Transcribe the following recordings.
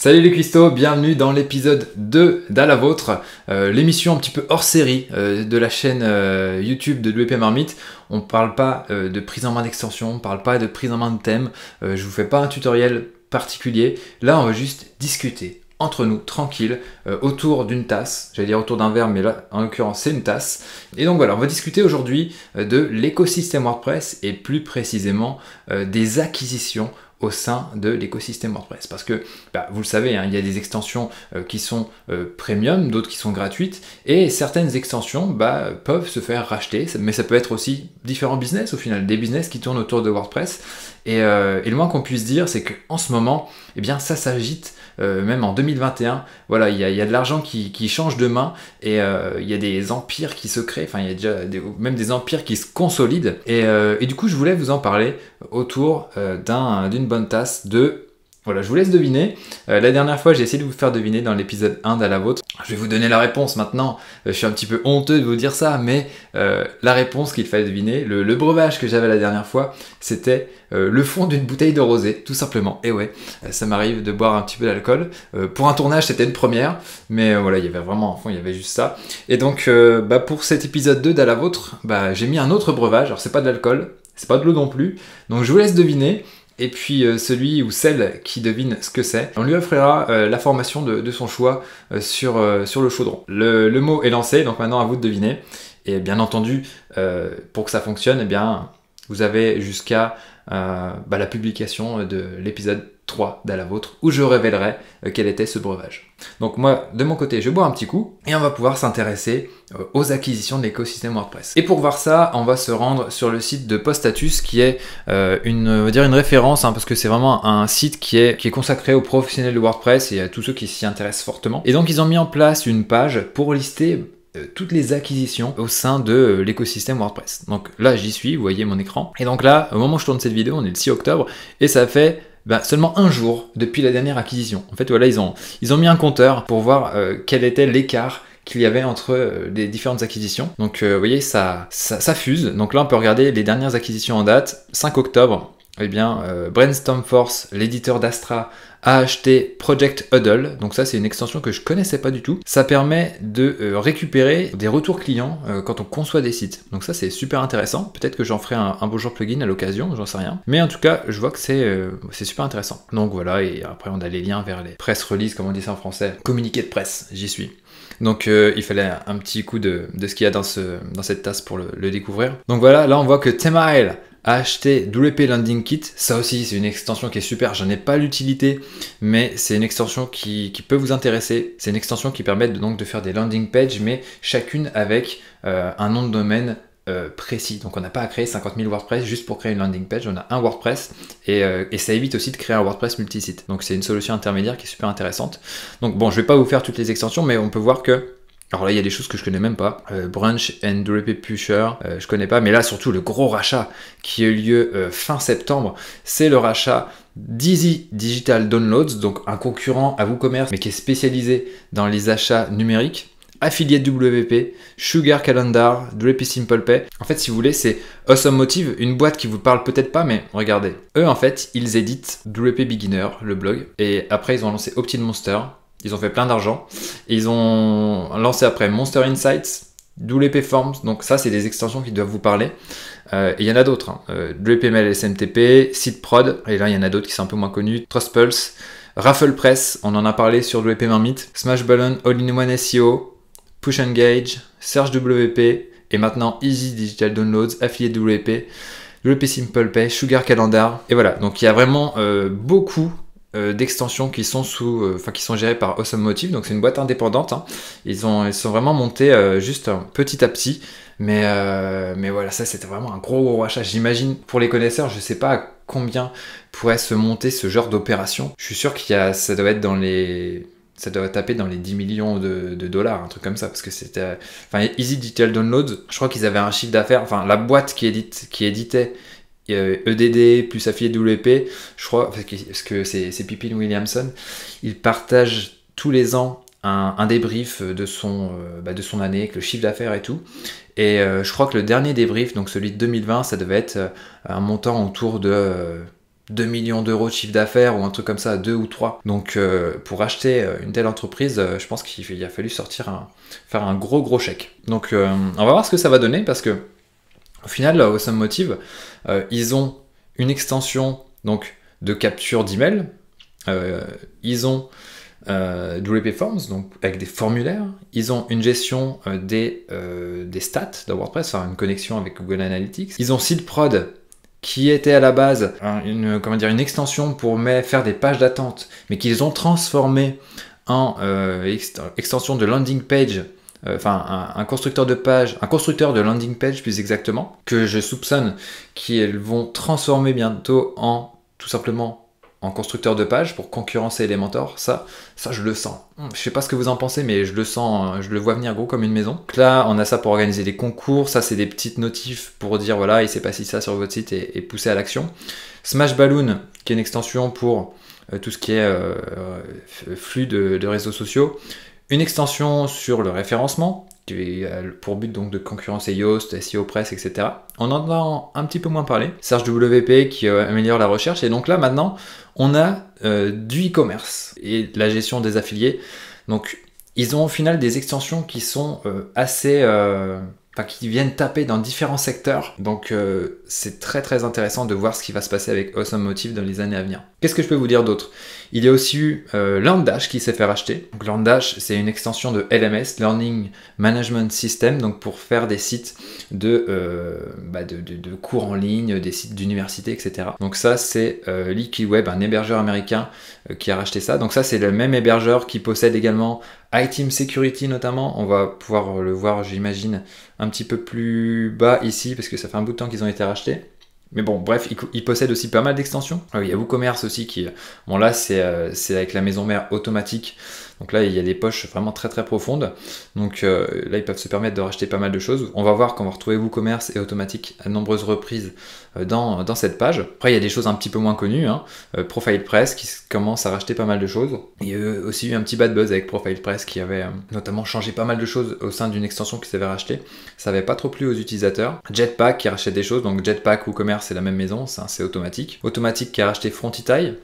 Salut les cuistots, bienvenue dans l'épisode 2 d'À la vôtre, euh, l'émission un petit peu hors série euh, de la chaîne euh, YouTube de WP Marmite. On ne parle pas de prise en main d'extension, on ne parle pas de prise en main de thème, je vous fais pas un tutoriel particulier. Là, on va juste discuter entre nous, tranquille, autour d'une tasse, j'allais dire autour d'un verre, mais là, en l'occurrence, c'est une tasse. Et donc voilà, on va discuter aujourd'hui de l'écosystème WordPress et plus précisément des acquisitions au sein de l'écosystème WordPress. Parce que bah, vous le savez, hein, il y a des extensions euh, qui sont euh, premium, d'autres qui sont gratuites, et certaines extensions bah, peuvent se faire racheter, mais ça peut être aussi différents business au final, des business qui tournent autour de WordPress, euh, et, le moins qu'on puisse dire, c'est qu'en ce moment, eh bien, ça s'agite, euh, même en 2021. Voilà, il y, a, de l'argent qui, change de main et euh, il y a des empires qui se créent, enfin, il y a déjà même des empires qui se consolident. Et, du coup, je voulais vous en parler autour d'une bonne tasse de voilà, je vous laisse deviner. Euh, la dernière fois, j'ai essayé de vous faire deviner dans l'épisode 1 d'À la vôtre. Je vais vous donner la réponse maintenant. Euh, je suis un petit peu honteux de vous dire ça, mais euh, la réponse qu'il fallait deviner, le, breuvage que j'avais la dernière fois, c'était le fond d'une bouteille de rosée, tout simplement. Et eh ouais, ça m'arrive de boire un petit peu d'alcool. pour un tournage, c'était une première, mais voilà, il y avait vraiment en fond, il y avait juste ça. Et donc, bah, pour cet épisode 2 d'À la vôtre, bah, j'ai mis un autre breuvage. Alors, c'est pas de l'alcool, c'est pas de l'eau non plus. Donc, je vous laisse deviner et puis euh, celui ou celle qui devine ce que c'est, on lui offrira euh, la formation de, son choix euh, sur, sur le chaudron. Le, mot est lancé, donc maintenant à vous de deviner. Et bien entendu, pour que ça fonctionne, eh bien, vous avez jusqu'à euh, bah, la publication de l'épisode 3 d'à la vôtre, où je révélerai euh, quel était ce breuvage. Donc moi, de mon côté, je bois un petit coup, et on va pouvoir s'intéresser euh, aux acquisitions de l'écosystème WordPress. Et pour voir ça, on va se rendre sur le site de Postatus, qui est euh, une, dire une référence, hein, parce que c'est vraiment un site qui est, qui est consacré aux professionnels de WordPress et à tous ceux qui s'y intéressent fortement. Et donc ils ont mis en place une page pour lister euh, toutes les acquisitions au sein de euh, l'écosystème WordPress. Donc là, j'y suis, vous voyez mon écran. Et donc là, au moment où je tourne cette vidéo, on est le 6 octobre, et ça fait bah, seulement un jour depuis la dernière acquisition. En fait, voilà, ils ont, ils ont mis un compteur pour voir euh, quel était l'écart qu'il y avait entre les différentes acquisitions. Donc, vous voyez, ça, ça, ça, fuse. Donc là, on peut regarder les dernières acquisitions en date, 5 octobre, eh bien, euh, Brainstorm Force, l'éditeur d'Astra, a acheté Project Huddle. Donc ça, c'est une extension que je connaissais pas du tout. Ça permet de euh, récupérer des retours clients euh, quand on conçoit des sites. Donc ça, c'est super intéressant. Peut-être que j'en ferai un, beau jour plugin à l'occasion, j'en sais rien. Mais en tout cas, je vois que euh, c'est super intéressant. Donc voilà, et après, on a les liens vers les press releases, comme on dit ça en français. Communiqué de presse, j'y suis. Donc il fallait un petit coup de, ce qu'il y a dans, ce, dans cette tasse pour le, découvrir. Donc voilà, là on voit que Temael acheter WP Landing Kit. Ça aussi, c'est une extension qui est super. n'en ai pas l'utilité, mais c'est une extension qui, peut vous intéresser. C'est une extension qui permet de, donc de faire des landing pages, mais chacune avec euh, un nom de domaine euh, précis. Donc on n'a pas à créer 50 000 WordPress juste pour créer une landing page, on a un WordPress euh, et, ça évite aussi de créer un WordPress multisite. Donc c'est une solution intermédiaire qui est super intéressante. Donc bon, je ne vais pas vous faire toutes les extensions, mais on peut voir que alors là, il y a des choses que je connais même pas. Euh, Brunch and WP Pusher, je euh, je connais pas. Mais là, surtout, le gros rachat qui a eu lieu euh, fin septembre, c'est le rachat d'Easy Digital Downloads, donc un concurrent à WooCommerce, mais qui est spécialisé dans les achats numériques. Affiliate WP, Sugar Calendar, WP Simple Pay. En fait, si vous voulez, c'est Awesome Motive, une boîte qui vous parle peut-être pas, mais regardez. Eux, en fait, ils éditent WP Beginner, le blog, et après, ils ont lancé Optin Monster, ils ont fait plein d'argent. ils ont lancé après Monster Insights, WP e Forms. Donc ça, c'est des extensions qui doivent vous parler. Euh, et il y en a d'autres. Hein. Euh, WPML e SMTP, Prod, Et là, il y en a d'autres qui sont un peu moins connus. TrustPulse, Raffle Press. On en a parlé sur WP e Marmite. Smash Ballon, All-in-One SEO, Push Engage, Search WP. Et maintenant, Easy Digital Downloads, Affiliate WP. WP Simple Pay, Sugar Calendar. Et voilà, donc il y a vraiment euh, beaucoup euh, d'extensions qui sont sous, euh, enfin qui sont gérées par Awesome Motive, donc c'est une boîte indépendante. Hein. Ils ont, ils sont vraiment montés euh, juste petit à petit, mais mais voilà, ça c'était vraiment un gros gros achat. J'imagine pour les connaisseurs, je sais pas combien pourrait se monter ce genre d'opération. Je suis sûr qu'il y a, ça doit être dans les ça doit taper dans les 10 millions de, dollars, un truc comme ça, parce que c'était... Enfin, Easy Digital Downloads, je crois qu'ils avaient un chiffre d'affaires, enfin, la boîte qui, qui éditait EDD plus affilié WP, je crois, parce que c'est Pipin Williamson, il partage tous les ans un, débrief de son, euh, bah, de son année, avec le chiffre d'affaires et tout. Et euh, je crois que le dernier débrief, donc celui de 2020, ça devait être euh, un montant autour de 2 millions d'euros de chiffre d'affaires ou un truc comme ça, 2 ou 3. Donc pour acheter une telle entreprise, je pense qu'il a fallu sortir faire un gros gros chèque. Donc on va voir ce que ça va donner parce que au final, euh, au Motive, euh, ils ont une extension donc, de capture d'email. Euh, ils ont euh, WP Forms, donc avec des formulaires. Ils ont une gestion des, stats de WordPress, une connexion avec Google Analytics. Ils ont SiteProd, qui était à la base une, comment dire, une extension pour faire des pages d'attente, mais qu'ils ont transformé en extension de landing page euh, enfin un, constructeur de page, un constructeur de landing page plus exactement, que je soupçonne qu'ils vont transformer bientôt en tout simplement en constructeur de page pour concurrencer Elementor, ça, ça je le sens. Hmm, je sais pas ce que vous en pensez, mais je le sens, hein. je le vois venir gros comme une maison. là, on a ça pour organiser des concours, ça c'est des petites notifs pour dire voilà, il s'est passé ça sur votre site et, pousser à l'action. Smash Balloon, qui est une extension pour euh, tout ce qui est euh, flux de réseaux sociaux, une extension sur le référencement, qui est euh, pour but donc de concurrencer Yoast, SEO Press, etc. On en a un petit peu moins parlé. Serge WP qui euh, améliore la recherche. Et donc là maintenant, on a euh, du e-commerce et la gestion des affiliés. Donc ils ont au final des extensions qui sont assez qui viennent taper dans différents secteurs. Donc euh, c'est très très intéressant de voir ce qui va se passer avec Awesome Motive dans les années à venir. Qu'est-ce que je peux vous dire d'autre Il y a aussi eu euh, Landash qui s'est fait racheter. Donc Landash c'est une extension de LMS, Learning Management System, donc pour faire des sites de, euh, bah, de, cours en ligne, des sites d'université, etc. Donc ça c'est Web, un hébergeur américain qui a racheté ça. Donc ça c'est le même hébergeur qui possède également iTeam Security notamment, on va pouvoir le voir, j'imagine, un petit peu plus bas ici, parce que ça fait un bout de temps qu'ils ont été rachetés. Mais bon, bref, ils, possèdent aussi pas mal d'extensions. Ah il y a WooCommerce aussi qui... Bon là, c'est euh, avec la maison mère automatique. Donc là, il y a des poches vraiment très très profondes. Donc euh, là, ils peuvent se permettre de racheter pas mal de choses. On va voir qu'on va retrouver WooCommerce et Automatique à nombreuses reprises euh, dans, cette page. Après, il y a des choses un petit peu moins connues. Hein. Euh, Profile Press qui commence à racheter pas mal de choses. Il y a aussi eu un petit bad buzz avec Profile qui avait notamment changé pas mal de choses au sein d'une extension qui s'avait rachetée. Ça n'avait pas trop plu aux utilisateurs. Jetpack qui rachète des choses. Donc Jetpack, commerce c'est la même maison. C'est automatique. Automatique qui a racheté Frontitaille.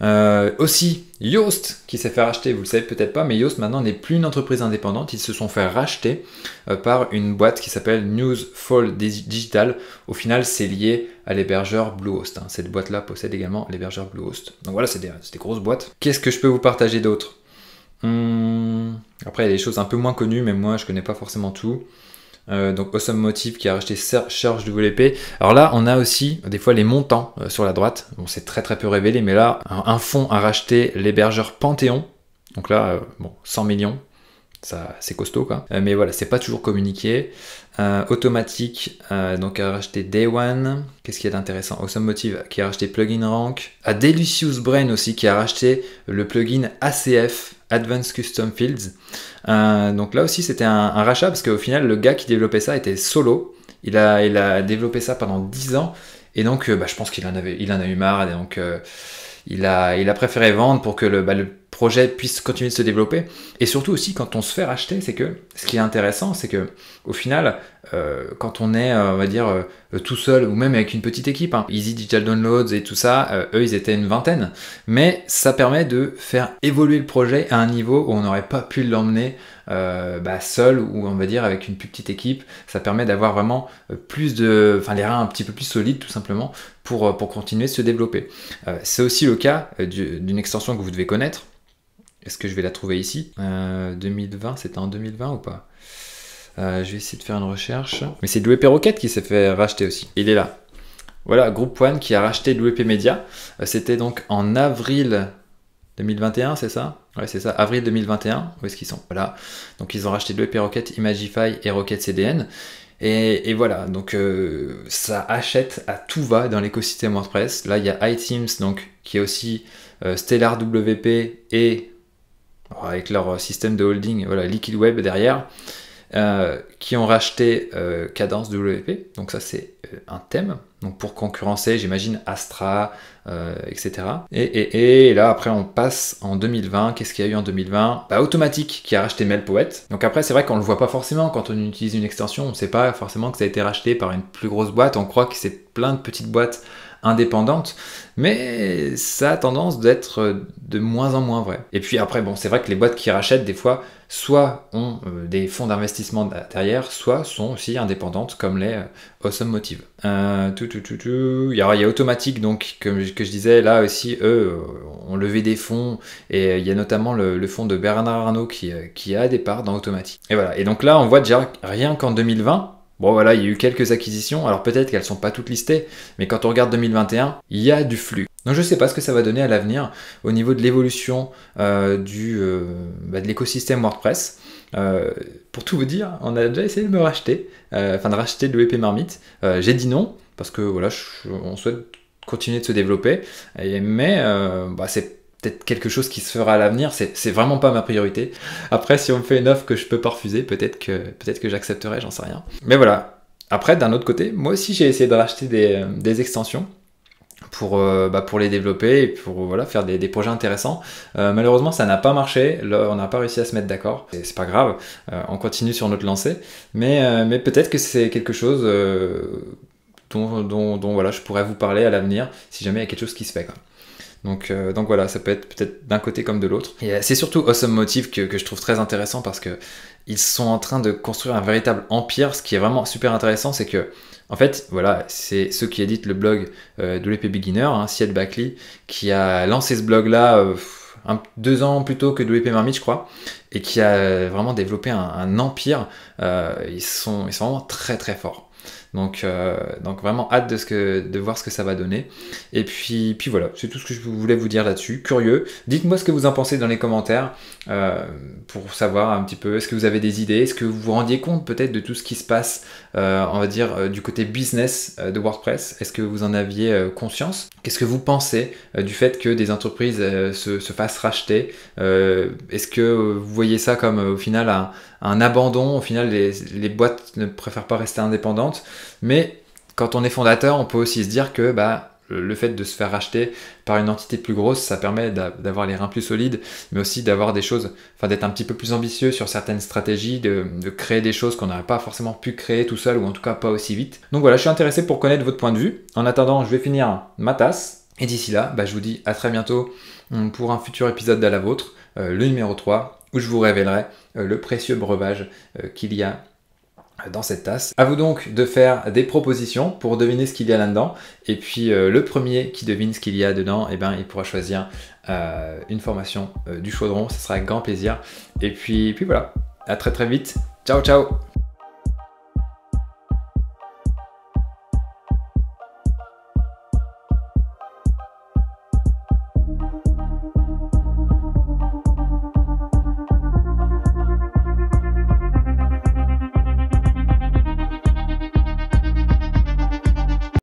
Euh, aussi, Yoast qui s'est fait racheter, vous le savez peut-être pas, mais Yoast maintenant n'est plus une entreprise indépendante, ils se sont fait racheter euh, par une boîte qui s'appelle Newsfall Digital. Au final, c'est lié à l'hébergeur Bluehost. Hein. Cette boîte-là possède également l'hébergeur Bluehost. Donc voilà, c'est des, grosses boîtes. Qu'est-ce que je peux vous partager d'autre hmm, Après, il y a des choses un peu moins connues, mais moi je connais pas forcément tout. Euh, donc Awesome Motive qui a racheté Search WP. Alors là, on a aussi des fois les montants euh, sur la droite. Bon, c'est très très peu révélé, mais là, un, fonds a racheté l'hébergeur Panthéon. Donc là, euh, bon, 100 millions. Ça, c'est costaud quoi. mais voilà, c'est pas toujours communiqué. Automatique, donc a racheté Day One. Qu'est-ce qui est intéressant Awesome Motive qui a racheté Plugin Rank. A Delicious Brain aussi qui a racheté le plugin ACF Advanced Custom Fields. Euh, donc là aussi, c'était un, rachat parce qu'au final, le gars qui développait ça était solo. Il a, il a développé ça pendant 10 ans et donc euh, bah, je pense qu'il en, avait, il en a eu marre. Et donc euh, il, a, il a préféré vendre pour que le, bah, le projet puisse continuer de se développer. Et surtout aussi, quand on se fait racheter, c'est que ce qui est intéressant, c'est que au final, euh, quand on est, euh, on va dire, euh, tout seul ou même avec une petite équipe, hein, Easy Digital Downloads et tout ça, eux, ils étaient une vingtaine. Mais ça permet de faire évoluer le projet à un niveau où on n'aurait pas pu l'emmener bah, seul ou on va dire avec une plus petite équipe. Ça permet d'avoir vraiment plus de, enfin, les reins un petit peu plus solides, tout simplement, pour, pour continuer de se développer. c'est aussi le cas d'une extension que vous devez connaître est-ce que je vais la trouver ici 2020, euh, c'était en 2020 ou pas euh, Je vais essayer de faire une recherche. Mais c'est WP Rocket qui s'est fait racheter aussi. Il est là. Voilà, Group One qui a racheté WP Media. Euh, c'était donc en avril 2021, c'est ça Ouais, c'est ça, avril 2021. Où est-ce qu'ils sont Voilà. Donc ils ont racheté l'EP Rocket, Imagify et Rocket CDN. Et, voilà, donc ça achète à tout va dans l'écosystème WordPress. Là, il y a iTeams, donc, qui est aussi Stellar WP et euh, avec leur euh, système de holding, voilà, Liquid Web derrière, euh, qui ont racheté Cadence WP. Donc ça c'est un thème. Donc pour concurrencer, j'imagine Astra, etc. Et, et, et, là après on passe en 2020. Qu'est-ce qu'il y a eu en 2020 bah, Automatique qui a racheté MailPoet. Donc après c'est vrai qu'on le voit pas forcément quand on utilise une extension. On ne sait pas forcément que ça a été racheté par une plus grosse boîte. On croit que c'est plein de petites boîtes indépendante, mais ça a tendance d'être euh, de moins en moins vrai. Et puis après, bon, c'est vrai que les boîtes qui rachètent, des fois, soit ont euh, des fonds d'investissement derrière, soit sont aussi indépendantes, comme les euh, Awesome Motive. Euh, tout, tout, tout, tout. Il y a, il Automatique, donc, comme je disais, là aussi, eux ont levé des fonds, et il y a notamment le, fonds de Bernard Arnault qui, qui a des parts dans Automatique. Et voilà. Et donc là, on voit déjà rien qu'en 2020, Bon voilà, il y a eu quelques acquisitions, alors peut-être qu'elles sont pas toutes listées, mais quand on regarde 2021, il y a du flux. Donc je sais pas ce que ça va donner à l'avenir au niveau de l'évolution euh, du euh, bah, de l'écosystème WordPress. Euh, pour tout vous dire, on a déjà essayé de me racheter, enfin de racheter le l'EP Marmite. J'ai dit non parce que voilà, on souhaite continuer de se développer, mais bah, c'est peut-être quelque chose qui se fera à l'avenir, c'est vraiment pas ma priorité. Après, si on me fait une offre que je peux pas refuser, peut-être que, peut que j'accepterai, j'en sais rien. Mais voilà. Après, d'un autre côté, moi aussi j'ai essayé de racheter des, euh, extensions pour, euh, bah, pour les développer et pour voilà, faire des, projets intéressants. Euh, malheureusement, ça n'a pas marché. on n'a pas réussi à se mettre d'accord. C'est pas grave. on continue sur notre lancée. Mais, mais peut-être que c'est quelque chose dont, dont, voilà, je pourrais vous parler à l'avenir si jamais il y a quelque chose qui se fait. Quoi. Euh, donc, voilà, ça peut être peut-être d'un côté comme de l'autre. Et euh, c'est surtout Awesome Motive que, je trouve très intéressant parce que ils sont en train de construire un véritable empire. Ce qui est vraiment super intéressant, c'est que en fait, voilà, c'est ceux qui éditent le blog euh, WP Beginner, hein, qui a lancé ce blog-là euh, deux ans plus tôt que WP Marmite, je crois, et qui a vraiment développé un, empire. ils sont vraiment très très forts. Donc, euh, donc vraiment hâte de, voir ce que ça va donner. Et puis, puis voilà, c'est tout ce que je voulais vous dire là-dessus. Curieux, dites-moi ce que vous en pensez dans les commentaires euh, pour savoir un petit peu, est-ce que vous avez des idées, est-ce que vous vous rendiez compte peut-être de tout ce qui se passe, euh, on va dire, du côté business de WordPress Est-ce que vous en aviez conscience Qu'est-ce que vous pensez du fait que des entreprises se, fassent racheter Est-ce que vous voyez ça comme au final un, abandon Au final, les boîtes ne préfèrent pas rester indépendantes mais quand on est fondateur, on peut aussi se dire que bah, le fait de se faire racheter par une entité plus grosse, ça permet d'avoir les reins plus solides, mais aussi d'avoir des choses, enfin d'être un petit peu plus ambitieux sur certaines stratégies, de, créer des choses qu'on n'aurait pas forcément pu créer tout seul, ou en tout cas pas aussi vite. Donc voilà, je suis intéressé pour connaître votre point de vue. En attendant, je vais finir ma tasse. Et d'ici là, bah, je vous dis à très bientôt hum, pour un futur épisode de la vôtre, euh, le numéro 3, où je vous révélerai euh, le précieux breuvage euh, qu'il y a dans cette tasse. À vous donc de faire des propositions pour deviner ce qu'il y a là-dedans. Et puis euh, le premier qui devine ce qu'il y a dedans, eh ben, il pourra choisir euh, une formation euh, du chaudron. Ce sera un grand plaisir. Et puis, puis voilà. À très très vite. Ciao ciao